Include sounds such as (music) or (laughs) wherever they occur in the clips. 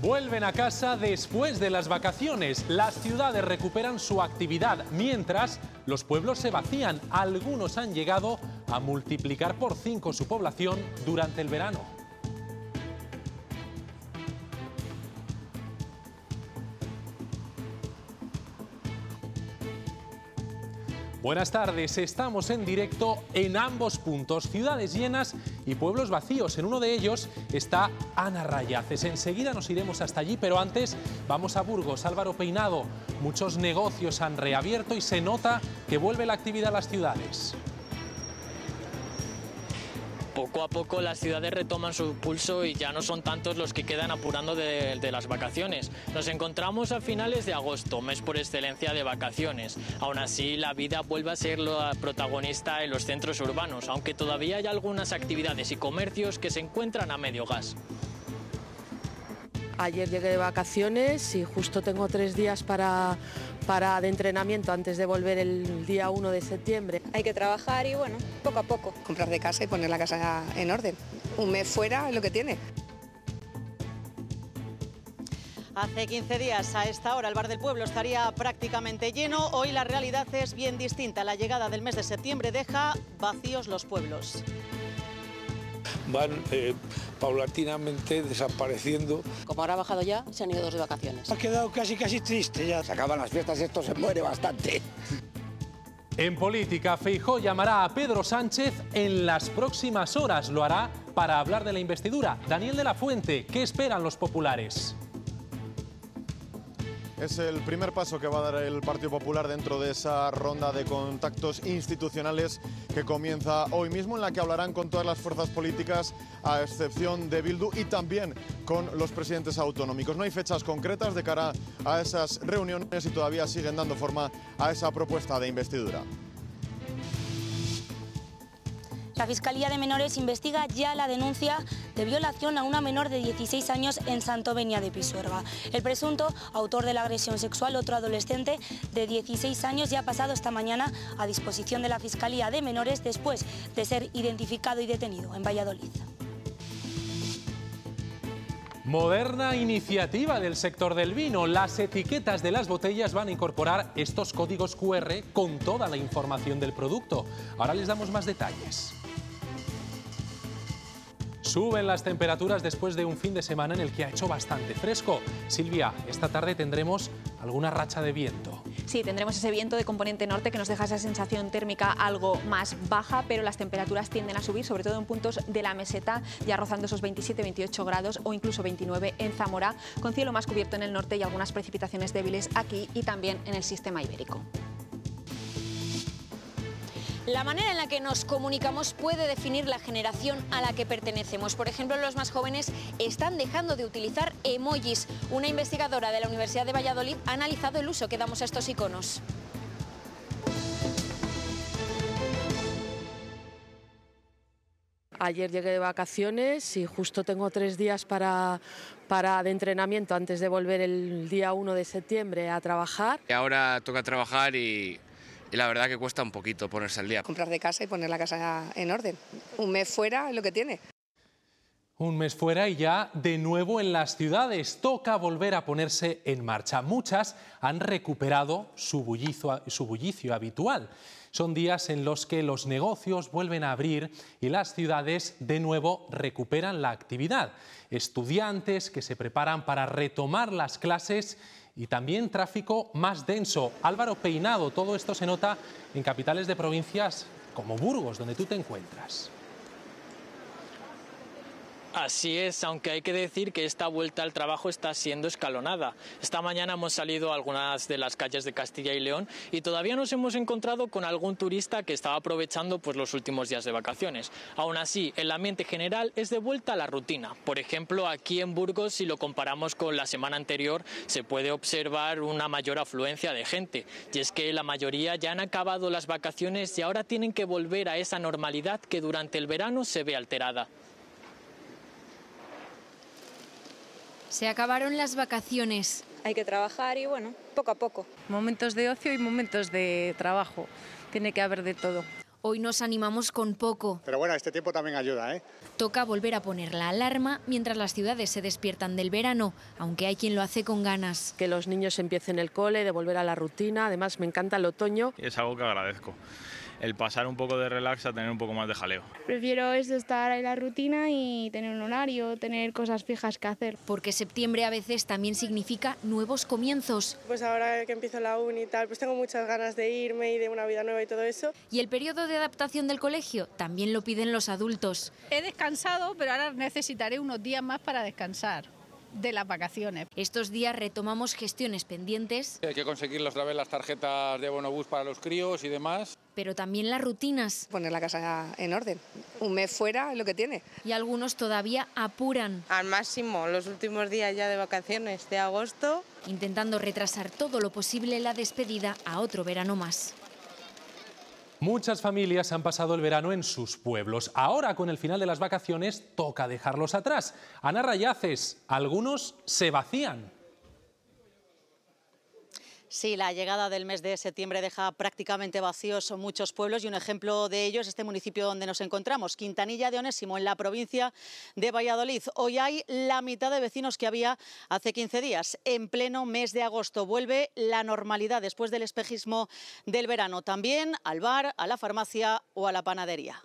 Vuelven a casa después de las vacaciones. Las ciudades recuperan su actividad, mientras los pueblos se vacían. Algunos han llegado a multiplicar por cinco su población durante el verano. Buenas tardes, estamos en directo en ambos puntos, ciudades llenas y pueblos vacíos. En uno de ellos está Ana Rayaces. Enseguida nos iremos hasta allí, pero antes vamos a Burgos, Álvaro Peinado. Muchos negocios han reabierto y se nota que vuelve la actividad a las ciudades poco a poco las ciudades retoman su pulso y ya no son tantos los que quedan apurando de, las vacaciones. Nos encontramos a finales de agosto, mes por excelencia de vacaciones. Aún así, la vida vuelve a ser la protagonista en los centros urbanos, aunque todavía hay algunas actividades y comercios que se encuentran a medio gas. Ayer llegué de vacaciones y justo tengo tres días para, de entrenamiento antes de volver el día 1 de septiembre. Hay que trabajar y bueno, poco a poco. Comprar de casa y poner la casa en orden. Un mes fuera es lo que tiene. Hace 15 días a esta hora el bar del pueblo estaría prácticamente lleno. Hoy la realidad es bien distinta. La llegada del mes de septiembre deja vacíos los pueblos van eh, paulatinamente desapareciendo. Como ahora ha bajado ya, se han ido dos de vacaciones. Ha quedado casi casi triste ya. Se acaban las fiestas y esto se muere bastante. En política, Feijó llamará a Pedro Sánchez en las próximas horas. Lo hará para hablar de la investidura. Daniel de la Fuente, ¿qué esperan los populares? Es el primer paso que va a dar el Partido Popular dentro de esa ronda de contactos institucionales que comienza hoy mismo, en la que hablarán con todas las fuerzas políticas, a excepción de Bildu, y también con los presidentes autonómicos. No hay fechas concretas de cara a esas reuniones y todavía siguen dando forma a esa propuesta de investidura. La Fiscalía de Menores investiga ya la denuncia de violación a una menor de 16 años en Santo Santovenia de Pisuerga. El presunto autor de la agresión sexual, otro adolescente de 16 años, ya ha pasado esta mañana a disposición de la Fiscalía de Menores después de ser identificado y detenido en Valladolid. Moderna iniciativa del sector del vino. Las etiquetas de las botellas van a incorporar estos códigos QR con toda la información del producto. Ahora les damos más detalles. Suben las temperaturas después de un fin de semana en el que ha hecho bastante fresco. Silvia, esta tarde tendremos alguna racha de viento. Sí, tendremos ese viento de componente norte que nos deja esa sensación térmica algo más baja, pero las temperaturas tienden a subir, sobre todo en puntos de la meseta, ya rozando esos 27, 28 grados o incluso 29 en Zamora, con cielo más cubierto en el norte y algunas precipitaciones débiles aquí y también en el sistema ibérico. La manera en la que nos comunicamos puede definir la generación a la que pertenecemos. Por ejemplo, los más jóvenes están dejando de utilizar emojis. Una investigadora de la Universidad de Valladolid ha analizado el uso que damos a estos iconos. Ayer llegué de vacaciones y justo tengo tres días para, de entrenamiento antes de volver el día 1 de septiembre a trabajar. Ahora toca trabajar y y la verdad que cuesta un poquito ponerse al día. Comprar de casa y poner la casa en orden. Un mes fuera es lo que tiene. Un mes fuera y ya de nuevo en las ciudades. Toca volver a ponerse en marcha. Muchas han recuperado su bullicio, su bullicio habitual. Son días en los que los negocios vuelven a abrir y las ciudades de nuevo recuperan la actividad. Estudiantes que se preparan para retomar las clases y también tráfico más denso. Álvaro Peinado, todo esto se nota en capitales de provincias como Burgos, donde tú te encuentras. Así es, aunque hay que decir que esta vuelta al trabajo está siendo escalonada. Esta mañana hemos salido a algunas de las calles de Castilla y León y todavía nos hemos encontrado con algún turista que estaba aprovechando pues, los últimos días de vacaciones. Aún así, el ambiente general es de vuelta a la rutina. Por ejemplo, aquí en Burgos, si lo comparamos con la semana anterior, se puede observar una mayor afluencia de gente. Y es que la mayoría ya han acabado las vacaciones y ahora tienen que volver a esa normalidad que durante el verano se ve alterada. Se acabaron las vacaciones. Hay que trabajar y bueno, poco a poco. Momentos de ocio y momentos de trabajo. Tiene que haber de todo. Hoy nos animamos con poco. Pero bueno, este tiempo también ayuda, ¿eh? Toca volver a poner la alarma mientras las ciudades se despiertan del verano, aunque hay quien lo hace con ganas. Que los niños empiecen el cole, de volver a la rutina, además me encanta el otoño. es algo que agradezco el pasar un poco de relax a tener un poco más de jaleo. Prefiero eso, estar en la rutina y tener un horario, tener cosas fijas que hacer. Porque septiembre a veces también significa nuevos comienzos. Pues ahora que empiezo la uni y tal, pues tengo muchas ganas de irme y de una vida nueva y todo eso. Y el periodo de adaptación del colegio también lo piden los adultos. He descansado, pero ahora necesitaré unos días más para descansar de las vacaciones. Estos días retomamos gestiones pendientes. Hay que conseguir otra las tarjetas de bonobús para los críos y demás. Pero también las rutinas. Poner la casa en orden. Un mes fuera es lo que tiene. Y algunos todavía apuran. Al máximo, los últimos días ya de vacaciones de agosto. Intentando retrasar todo lo posible la despedida a otro verano más. Muchas familias han pasado el verano en sus pueblos. Ahora, con el final de las vacaciones, toca dejarlos atrás. Ana Rayaces, algunos se vacían. Sí, la llegada del mes de septiembre deja prácticamente vacíos muchos pueblos y un ejemplo de ello es este municipio donde nos encontramos, Quintanilla de Onésimo, en la provincia de Valladolid. Hoy hay la mitad de vecinos que había hace 15 días. En pleno mes de agosto vuelve la normalidad después del espejismo del verano, también al bar, a la farmacia o a la panadería.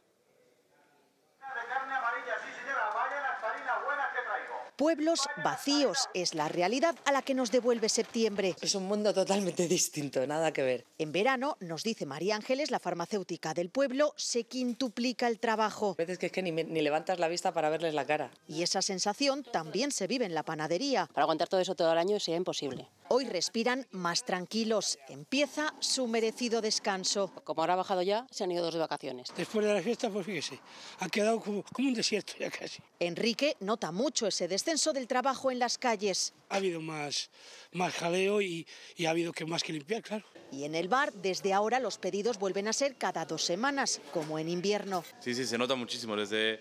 Pueblos vacíos es la realidad a la que nos devuelve septiembre. Es un mundo totalmente distinto, nada que ver. En verano, nos dice María Ángeles, la farmacéutica del pueblo, se quintuplica el trabajo. A veces que es ni, ni levantas la vista para verles la cara. Y esa sensación también se vive en la panadería. Para aguantar todo eso todo el año sería imposible. Hoy respiran más tranquilos. Empieza su merecido descanso. Como ahora ha bajado ya, se han ido dos de vacaciones. Después de la fiesta, pues fíjese, ha quedado como, un desierto ya casi. Enrique nota mucho ese descenso del trabajo en las calles. Ha habido más, más jaleo y, ha habido que más que limpiar, claro. Y en el bar, desde ahora, los pedidos vuelven a ser cada dos semanas, como en invierno. Sí, sí, se nota muchísimo. Desde,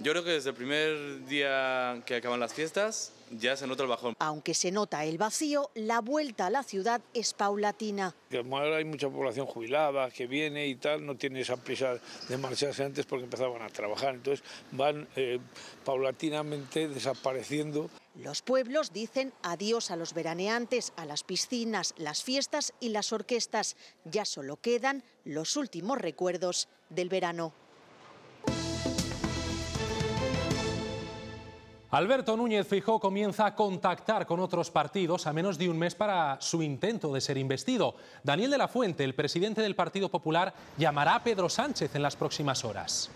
yo creo que desde el primer día que acaban las fiestas, ya se nota el bajón. Aunque se nota el vacío, la vuelta a la ciudad es paulatina. ahora hay mucha población jubilada que viene y tal, no tiene esa prisa de marcharse antes porque empezaban a trabajar, entonces van eh, paulatinamente desapareciendo. Los pueblos dicen adiós a los veraneantes, a las piscinas, las fiestas y las orquestas. Ya solo quedan los últimos recuerdos del verano. Alberto Núñez Fijó comienza a contactar con otros partidos a menos de un mes para su intento de ser investido. Daniel de la Fuente, el presidente del Partido Popular, llamará a Pedro Sánchez en las próximas horas.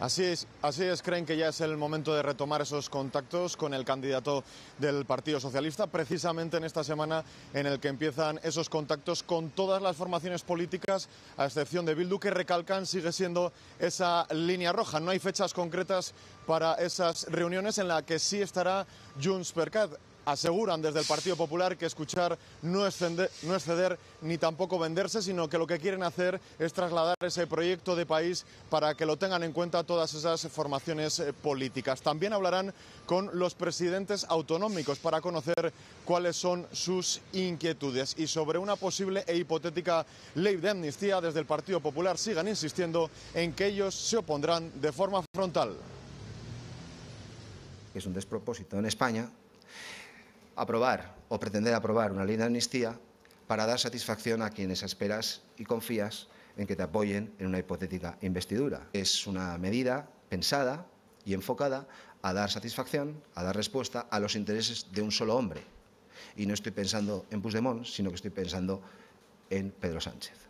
Así es, así es, creen que ya es el momento de retomar esos contactos con el candidato del Partido Socialista, precisamente en esta semana en el que empiezan esos contactos con todas las formaciones políticas, a excepción de Bildu, que recalcan sigue siendo esa línea roja. No hay fechas concretas para esas reuniones en las que sí estará Junts per Aseguran desde el Partido Popular que escuchar no es, ceder, no ni tampoco venderse, sino que lo que quieren hacer es trasladar ese proyecto de país para que lo tengan en cuenta todas esas formaciones eh, políticas. También hablarán con los presidentes autonómicos para conocer cuáles son sus inquietudes y sobre una posible e hipotética ley de amnistía desde el Partido Popular sigan insistiendo en que ellos se opondrán de forma frontal. Es un despropósito en España aprobar o pretender aprobar una ley de amnistía para dar satisfacción a quienes esperas y confías en que te apoyen en una hipotética investidura. Es una medida pensada y enfocada a dar satisfacción, a dar respuesta a los intereses de un solo hombre. Y no estoy pensando en Puigdemont, sino que estoy pensando en Pedro Sánchez.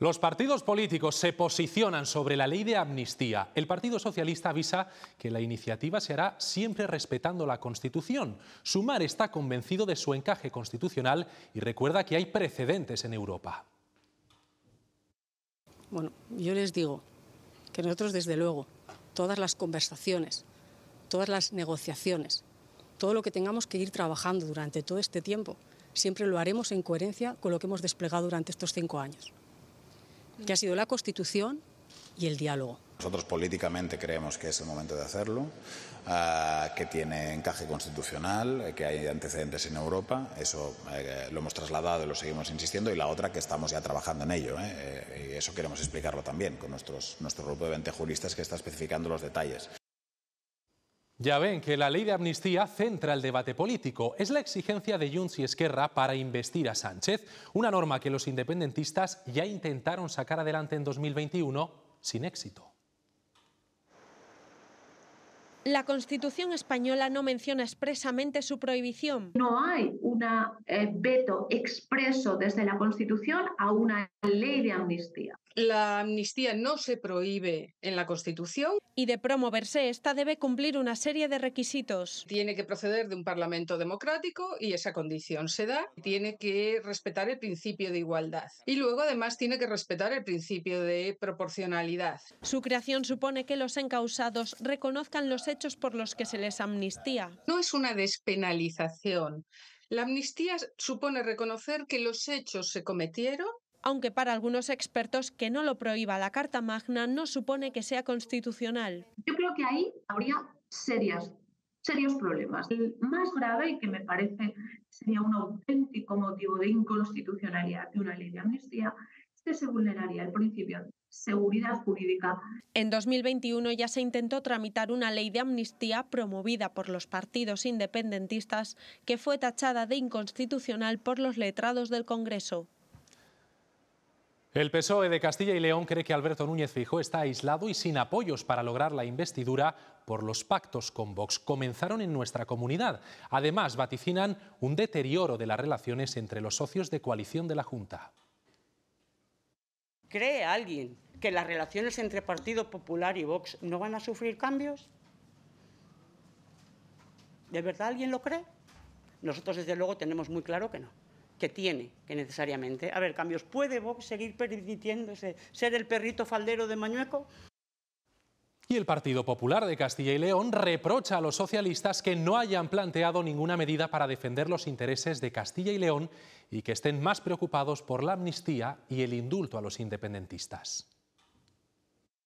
Los partidos políticos se posicionan sobre la ley de amnistía. El Partido Socialista avisa que la iniciativa se hará siempre respetando la Constitución. Sumar está convencido de su encaje constitucional y recuerda que hay precedentes en Europa. Bueno, yo les digo que nosotros, desde luego, todas las conversaciones, todas las negociaciones, todo lo que tengamos que ir trabajando durante todo este tiempo, siempre lo haremos en coherencia con lo que hemos desplegado durante estos cinco años que ha sido la Constitución y el diálogo. Nosotros políticamente creemos que es el momento de hacerlo, ah, que tiene encaje constitucional, que hay antecedentes en Europa, eso eh, lo hemos trasladado y lo seguimos insistiendo, y la otra que estamos ya trabajando en ello, eh, eh, y eso queremos explicarlo también con nuestro grupo de 20 juristas que está especificando los detalles. Ya ven que la ley de amnistía centra el debate político. Es la exigencia de Junts y Esquerra para investir a Sánchez, una norma que los independentistas ya intentaron sacar adelante en 2021 sin éxito. La Constitución española no menciona expresamente su prohibición. No hay un eh, veto expreso desde la Constitución a una ley de amnistía. La amnistía no se prohíbe en la Constitución. Y de promoverse, esta debe cumplir una serie de requisitos. Tiene que proceder de un Parlamento democrático y esa condición se da. Tiene que respetar el principio de igualdad. Y luego, además, tiene que respetar el principio de proporcionalidad. Su creación supone que los encausados reconozcan los hechos por los que se les amnistía. No es una despenalización. La amnistía supone reconocer que los hechos se cometieron aunque para algunos expertos que no lo prohíba la Carta Magna no supone que sea constitucional. Yo creo que ahí habría serios problemas. El más grave, y que me parece sería un auténtico motivo de inconstitucionalidad de una ley de amnistía, es que se vulneraría el principio de seguridad jurídica. En 2021 ya se intentó tramitar una ley de amnistía promovida por los partidos independentistas que fue tachada de inconstitucional por los letrados del Congreso. El PSOE de Castilla y León cree que Alberto Núñez Fijo está aislado y sin apoyos para lograr la investidura por los pactos con Vox. Comenzaron en nuestra comunidad. Además, vaticinan un deterioro de las relaciones entre los socios de coalición de la Junta. ¿Cree alguien que las relaciones entre Partido Popular y Vox no van a sufrir cambios? ¿De verdad alguien lo cree? Nosotros, desde luego, tenemos muy claro que no que tiene que necesariamente. A ver, cambios, ¿puede seguir permitiéndose ser el perrito faldero de Mañueco? Y el Partido Popular de Castilla y León reprocha a los socialistas que no hayan planteado ninguna medida para defender los intereses de Castilla y León y que estén más preocupados por la amnistía y el indulto a los independentistas.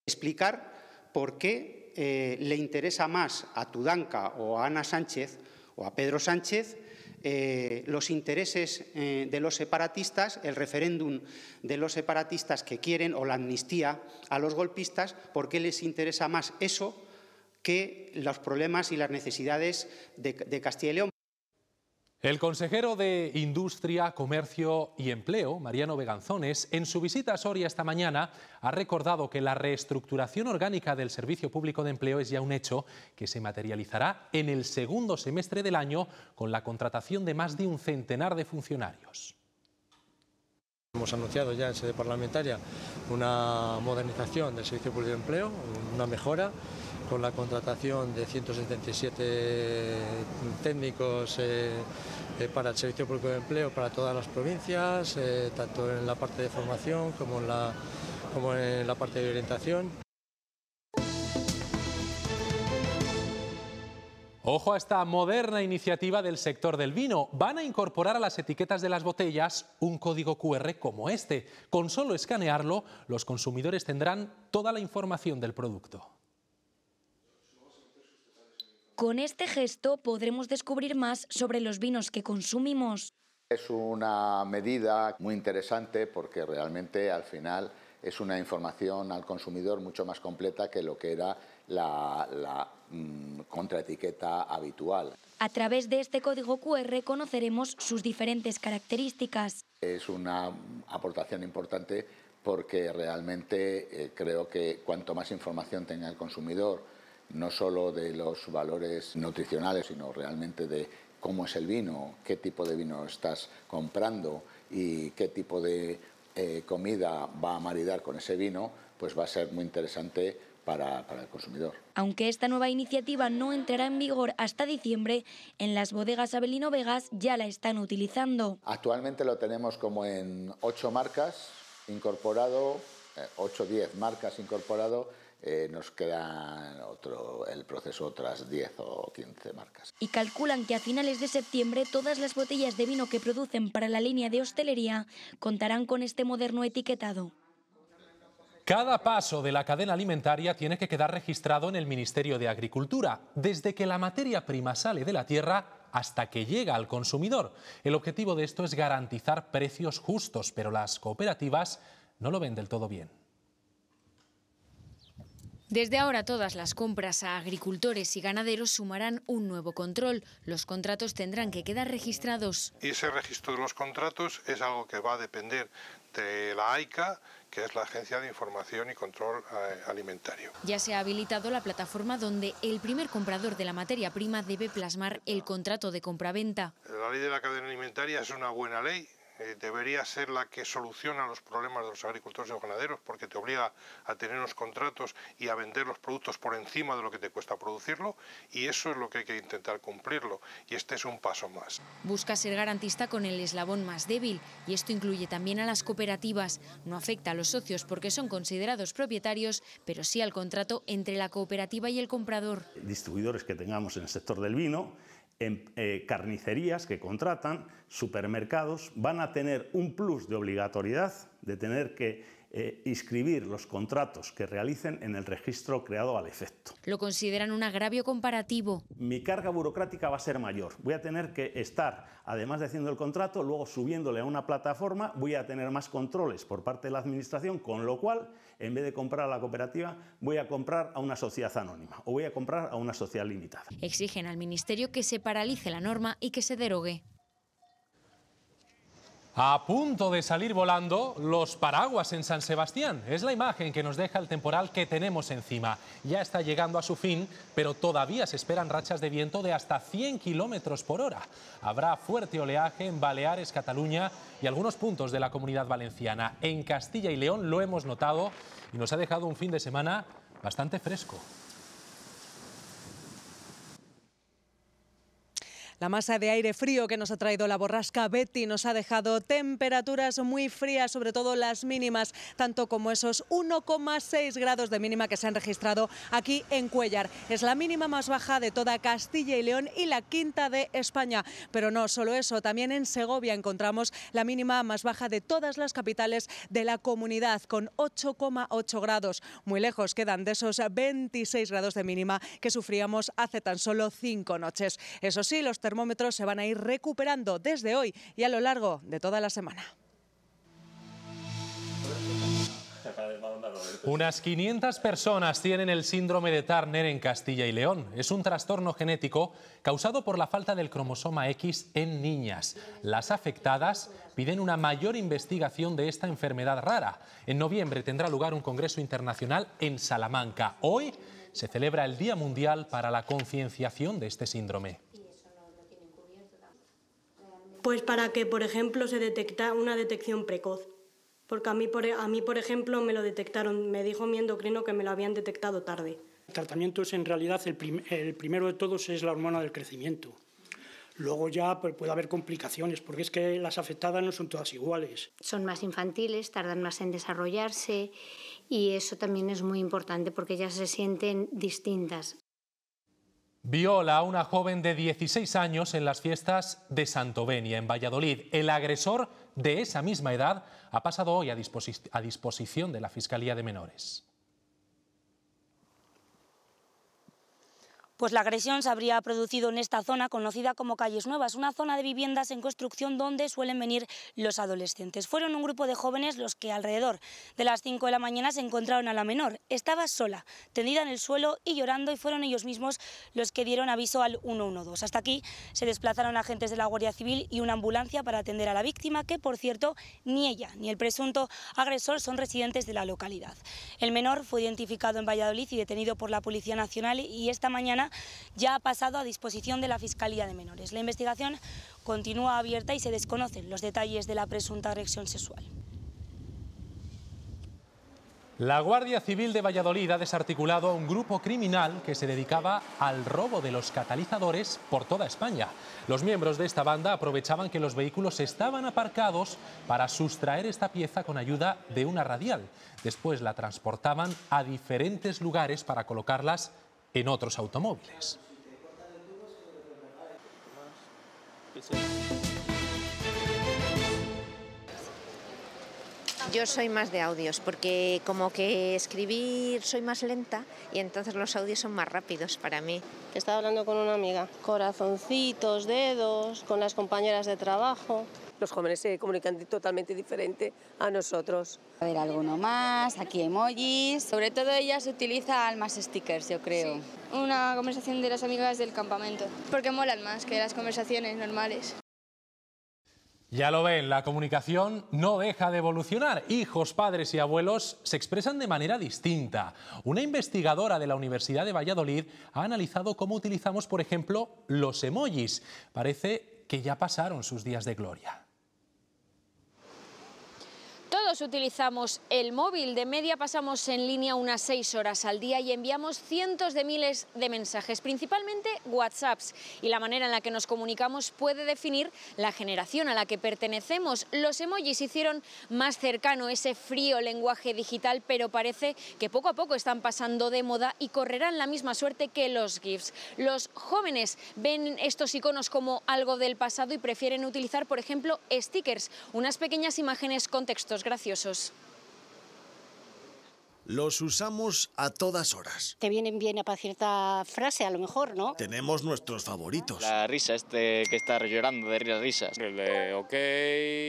Explicar por qué eh, le interesa más a Tudanca o a Ana Sánchez o a Pedro Sánchez eh, los intereses eh, de los separatistas, el referéndum de los separatistas que quieren o la amnistía a los golpistas, ¿por qué les interesa más eso que los problemas y las necesidades de Castilla y León. El consejero de Industria, Comercio y Empleo, Mariano Beganzones, en su visita a Soria esta mañana ha recordado que la reestructuración orgánica del Servicio Público de Empleo es ya un hecho que se materializará en el segundo semestre del año con la contratación de más de un centenar de funcionarios. Hemos anunciado ya en sede parlamentaria una modernización del Servicio Público de Empleo, una mejora con la contratación de 177 técnicos eh, eh, para el Servicio Público de Empleo para todas las provincias, eh, tanto en la parte de formación como en la parte de orientación. Ojo a esta moderna iniciativa del sector del vino. Van a incorporar a las etiquetas de las botellas un código QR como este. Con solo escanearlo, los consumidores tendrán toda la información del producto. Con este gesto podremos descubrir más sobre los vinos que consumimos. Es una medida muy interesante porque realmente al final es una información al consumidor mucho más completa que lo que era la, mm, contraetiqueta habitual. A través de este código QR conoceremos sus diferentes características. Es una aportación importante porque realmente eh, creo que cuanto más información tenga el consumidor no solo de los valores nutricionales, sino realmente de cómo es el vino, qué tipo de vino estás comprando y qué tipo de eh, comida va a maridar con ese vino, pues va a ser muy interesante para, el consumidor. Aunque esta nueva iniciativa no entrará en vigor hasta diciembre, en las bodegas Abelino Vegas ya la están utilizando. Actualmente lo tenemos como en 8 marcas incorporado, 8 o 10 marcas incorporado eh, nos quedan el proceso otras 10 o 15 marcas. Y calculan que a finales de septiembre todas las botellas de vino que producen para la línea de hostelería contarán con este moderno etiquetado. Cada paso de la cadena alimentaria tiene que quedar registrado en el Ministerio de Agricultura, desde que la materia prima sale de la tierra hasta que llega al consumidor. El objetivo de esto es garantizar precios justos, pero las cooperativas no lo ven del todo bien. Desde ahora todas las compras a agricultores y ganaderos sumarán un nuevo control. Los contratos tendrán que quedar registrados. Y ese registro de los contratos es algo que va a depender de la AICA, que es la Agencia de Información y Control eh, Alimentario. Ya se ha habilitado la plataforma donde el primer comprador de la materia prima debe plasmar el contrato de compraventa. La ley de la cadena alimentaria es una buena ley, eh, debería ser la que soluciona los problemas de los agricultores y los ganaderos porque te obliga a tener unos contratos y a vender los productos por encima de lo que te cuesta producirlo y eso es lo que hay que intentar cumplirlo y este es un paso más. Busca ser garantista con el eslabón más débil y esto incluye también a las cooperativas. No afecta a los socios porque son considerados propietarios, pero sí al contrato entre la cooperativa y el comprador. Distribuidores que tengamos en el sector del vino en, eh, carnicerías que contratan, supermercados, van a tener un plus de obligatoriedad de tener que eh, inscribir los contratos que realicen en el registro creado al efecto. Lo consideran un agravio comparativo. Mi carga burocrática va a ser mayor. Voy a tener que estar, además de haciendo el contrato, luego subiéndole a una plataforma, voy a tener más controles por parte de la Administración, con lo cual en vez de comprar a la cooperativa, voy a comprar a una sociedad anónima o voy a comprar a una sociedad limitada. Exigen al Ministerio que se paralice la norma y que se derogue. A punto de salir volando los paraguas en San Sebastián. Es la imagen que nos deja el temporal que tenemos encima. Ya está llegando a su fin, pero todavía se esperan rachas de viento de hasta 100 kilómetros por hora. Habrá fuerte oleaje en Baleares, Cataluña y algunos puntos de la comunidad valenciana. En Castilla y León lo hemos notado y nos ha dejado un fin de semana bastante fresco. La masa de aire frío que nos ha traído la borrasca Betty nos ha dejado temperaturas muy frías, sobre todo las mínimas, tanto como esos 1,6 grados de mínima que se han registrado aquí en Cuellar. Es la mínima más baja de toda Castilla y León y la quinta de España. Pero no solo eso, también en Segovia encontramos la mínima más baja de todas las capitales de la comunidad, con 8,8 grados. Muy lejos quedan de esos 26 grados de mínima que sufríamos hace tan solo cinco noches. Eso sí, los se van a ir recuperando desde hoy y a lo largo de toda la semana. Unas 500 personas tienen el síndrome de Turner en Castilla y León. Es un trastorno genético causado por la falta del cromosoma X en niñas. Las afectadas piden una mayor investigación de esta enfermedad rara. En noviembre tendrá lugar un congreso internacional en Salamanca. Hoy se celebra el Día Mundial para la Concienciación de este síndrome. Pues para que, por ejemplo, se detecta una detección precoz. Porque a mí, por, e, a mí, por ejemplo, me lo detectaron, me dijo mi endocrino que me lo habían detectado tarde. El tratamiento es en realidad, el, primero de todos es la hormona del crecimiento. Luego ya pues, puede haber complicaciones, porque es que las afectadas no son todas iguales. Son más infantiles, tardan más en desarrollarse y eso también es muy importante porque ellas se sienten distintas. Viola a una joven de 16 años en las fiestas de Santovenia, en Valladolid. El agresor de esa misma edad ha pasado hoy a, a disposición de la Fiscalía de Menores. Pues la agresión se habría producido en esta zona conocida como Calles Nuevas, una zona de viviendas en construcción donde suelen venir los adolescentes. Fueron un grupo de jóvenes los que alrededor de las 5 de la mañana se encontraron a la menor. Estaba sola, tendida en el suelo y llorando y fueron ellos mismos los que dieron aviso al 112. Hasta aquí se desplazaron agentes de la Guardia Civil y una ambulancia para atender a la víctima que, por cierto, ni ella ni el presunto agresor son residentes de la localidad. El menor fue identificado en Valladolid y detenido por la Policía Nacional y esta mañana ya ha pasado a disposición de la Fiscalía de Menores. La investigación continúa abierta y se desconocen los detalles de la presunta agresión sexual. La Guardia Civil de Valladolid ha desarticulado a un grupo criminal que se dedicaba al robo de los catalizadores por toda España. Los miembros de esta banda aprovechaban que los vehículos estaban aparcados para sustraer esta pieza con ayuda de una radial. Después la transportaban a diferentes lugares para colocarlas en otros automóviles. Yo soy más de audios porque como que escribir soy más lenta y entonces los audios son más rápidos para mí. Estaba hablando con una amiga, corazoncitos, dedos, con las compañeras de trabajo. Los jóvenes se comunican totalmente diferente a nosotros. A ver, alguno más, aquí emojis. Sobre todo ellas utiliza más stickers, yo creo. Una conversación de las amigas del campamento, porque molan más que las conversaciones normales. Ya lo ven, la comunicación no deja de evolucionar. Hijos, padres y abuelos se expresan de manera distinta. Una investigadora de la Universidad de Valladolid ha analizado cómo utilizamos, por ejemplo, los emojis. Parece que ya pasaron sus días de gloria. todo Todos utilizamos el móvil, de media pasamos en línea unas seis horas al día y enviamos cientos de miles de mensajes, principalmente WhatsApps. Y la manera en la que nos comunicamos puede definir la generación a la que pertenecemos. Los emojis hicieron más cercano ese frío lenguaje digital, pero parece que poco a poco están pasando de moda y correrán la misma suerte que los GIFs. Los jóvenes ven estos iconos como algo del pasado y prefieren utilizar, por ejemplo, stickers, unas pequeñas imágenes con textos graciosos los usamos a todas horas. Te vienen bien para cierta frase, a lo mejor, ¿no? Tenemos nuestros favoritos. La risa, este que está llorando de risas. El de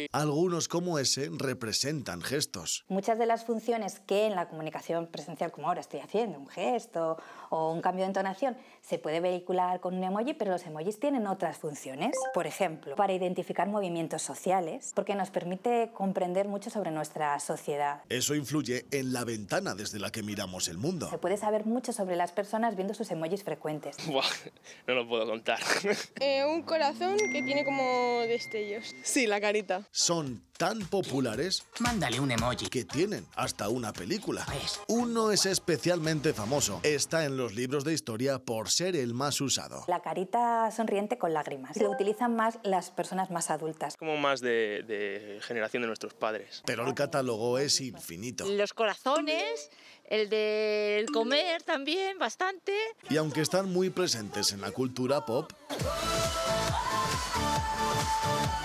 ok. Algunos como ese representan gestos. Muchas de las funciones que en la comunicación presencial, como ahora estoy haciendo, un gesto o un cambio de entonación, se puede vehicular con un emoji, pero los emojis tienen otras funciones. Por ejemplo, para identificar movimientos sociales, porque nos permite comprender mucho sobre nuestra sociedad. Eso influye en la ventana desde la que miramos el mundo. Se puede saber mucho sobre las personas viendo sus emojis frecuentes. (laughs) no lo puedo contar. (laughs) Eh, un corazón que tiene como destellos. Sí, la carita. Son tan populares... Mándale un emoji. ...que tienen hasta una película. Uno es especialmente famoso. Está en los libros de historia por ser el más usado. La carita sonriente con lágrimas. Lo utilizan más las personas más adultas. Como más de generación de nuestros padres. Pero el catálogo es infinito. Los corazones el del comer también, bastante. Y aunque están muy presentes en la cultura pop,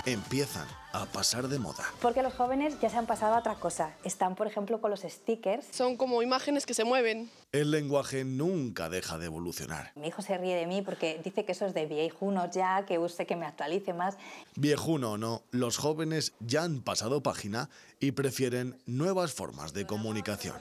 empiezan a pasar de moda. Porque los jóvenes ya se han pasado a otra cosa. Están, por ejemplo, con los stickers. Son como imágenes que se mueven. El lenguaje nunca deja de evolucionar. Mi hijo se ríe de mí porque dice que eso es de viejuno ya, que use, que me actualice más. Viejuno o no, los jóvenes ya han pasado página y prefieren nuevas formas de comunicación.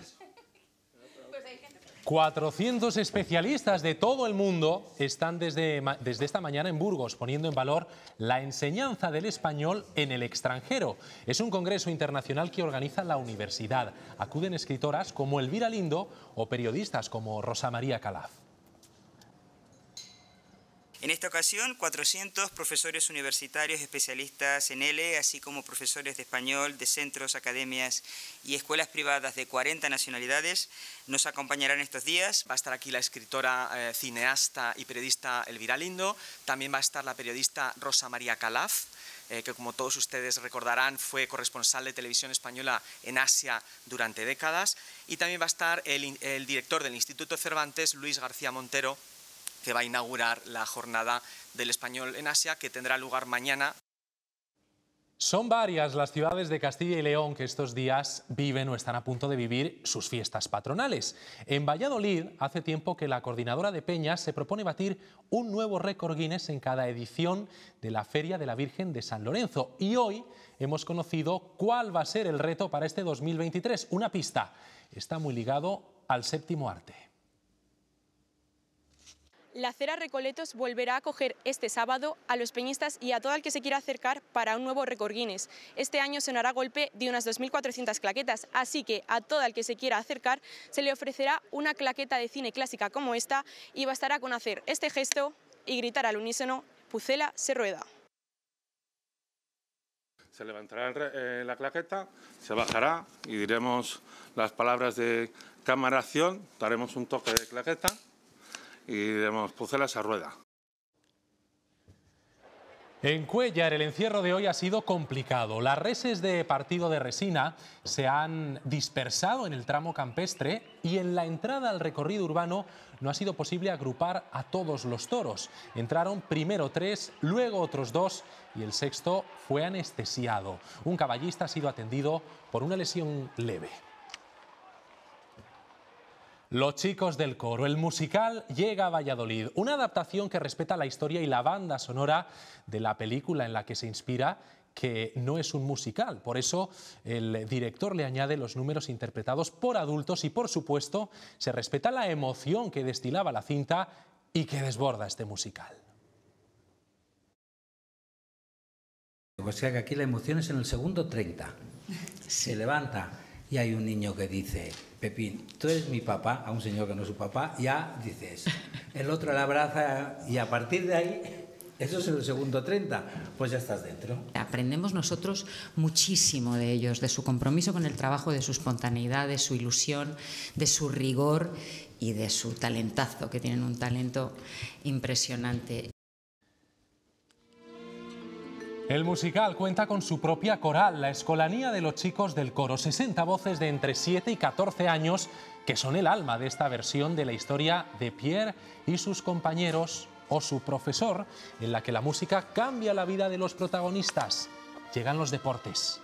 400 especialistas de todo el mundo están desde, desde, esta mañana en Burgos poniendo en valor la enseñanza del español en el extranjero. Es un congreso internacional que organiza la universidad. Acuden escritoras como Elvira Lindo o periodistas como Rosa María Calaf. En esta ocasión, 400 profesores universitarios especialistas en L, así como profesores de español de centros, academias y escuelas privadas de 40 nacionalidades, nos acompañarán estos días. Va a estar aquí la escritora, eh, cineasta y periodista Elvira Lindo, también va a estar la periodista Rosa María Calaf, eh, que como todos ustedes recordarán fue corresponsal de televisión española en Asia durante décadas, y también va a estar el director del Instituto Cervantes, Luis García Montero, que va a inaugurar la jornada del español en Asia, que tendrá lugar mañana. Son varias las ciudades de Castilla y León que estos días viven o están a punto de vivir sus fiestas patronales. En Valladolid hace tiempo que la coordinadora de Peñas se propone batir un nuevo récord Guinness en cada edición de la Feria de la Virgen de San Lorenzo. Y hoy hemos conocido cuál va a ser el reto para este 2023. Una pista. Está muy ligado al séptimo arte. La Cera Recoletos volverá a coger este sábado a los peñistas y a todo el que se quiera acercar para un nuevo récord Guinness. Este año sonará golpe de unas 2.400 claquetas, así que a todo el que se quiera acercar se le ofrecerá una claqueta de cine clásica como esta y bastará con hacer este gesto y gritar al unísono Pucela se rueda. Se levantará eh, la claqueta, se bajará y diremos las palabras de cámara daremos un toque de claqueta y de a Rueda. En Cuellar el encierro de hoy ha sido complicado. Las reses de partido de resina se han dispersado en el tramo campestre y en la entrada al recorrido urbano no ha sido posible agrupar a todos los toros. Entraron primero tres, luego otros dos y el sexto fue anestesiado. Un caballista ha sido atendido por una lesión leve. Los chicos del coro, el musical llega a Valladolid, una adaptación que respeta la historia y la banda sonora de la película en la que se inspira que no es un musical. Por eso el director le añade los números interpretados por adultos y por supuesto se respeta la emoción que destilaba la cinta y que desborda este musical. O sea que aquí la emoción es en el segundo 30. Se levanta y hay un niño que dice, Pepín, tú eres mi papá, a un señor que no es su papá, ya dices, el otro la abraza y a partir de ahí, eso es el segundo 30, pues ya estás dentro. Aprendemos nosotros muchísimo de ellos, de su compromiso con el trabajo, de su espontaneidad, de su ilusión, de su rigor y de su talentazo, que tienen un talento impresionante. El musical cuenta con su propia coral, la escolanía de los chicos del coro, 60 voces de entre 7 y 14 años que son el alma de esta versión de la historia de Pierre y sus compañeros o su profesor, en la que la música cambia la vida de los protagonistas. Llegan los deportes.